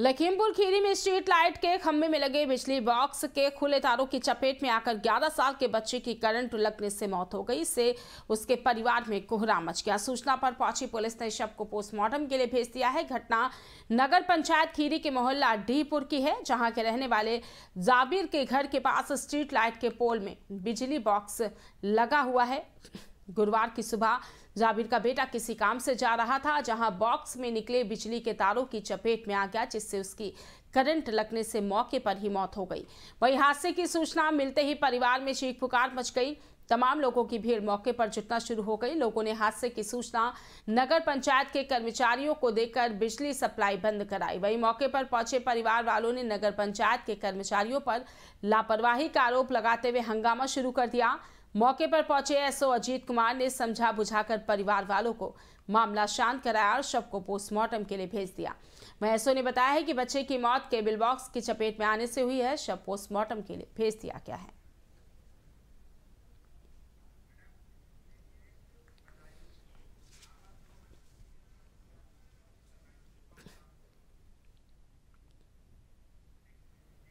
लखीमपुर खीरी में street light के खम्भे में लगे बिजली बॉक्स के खुले तारों की चपेट में आकर 11 साल के बच्चे की करंट लगने से मौत हो गई से उसके परिवार में कोहरा मच गया सूचना पर पहुंची पुलिस ने शव को पोस्टमार्टम के लिए भेज दिया है घटना नगर पंचायत खीरी के मोहल्ला डीपुर की है जहां के रहने वाले जाबिर के घर के पास स्ट्रीट लाइट के पोल में बिजली बॉक्स लगा हुआ है गुरुवार की सुबह जाबिर का बेटा किसी काम से जा रहा था जहां बॉक्स में निकले बिजली के तारों की चपेट में आ गया जिससे उसकी करंट लगने से मौके पर ही मौत हो गई वहीं हादसे की सूचना मिलते ही परिवार में चीख पुकार मच गई तमाम लोगों की भीड़ मौके पर जुटना शुरू हो गई लोगों ने हादसे की सूचना नगर पंचायत के कर्मचारियों को देकर बिजली सप्लाई बंद कराई वही मौके पर पहुंचे परिवार वालों ने नगर पंचायत के कर्मचारियों पर लापरवाही का आरोप लगाते हुए हंगामा शुरू कर दिया मौके पर पहुंचे एसओ अजीत कुमार ने समझा बुझाकर परिवार वालों को मामला शांत कराया और शव को पोस्टमार्टम के लिए भेज दिया वह एसओ ने बताया है कि बच्चे की मौत केबिल बॉक्स की चपेट में आने से हुई है शव पोस्टमार्टम के लिए भेज दिया गया है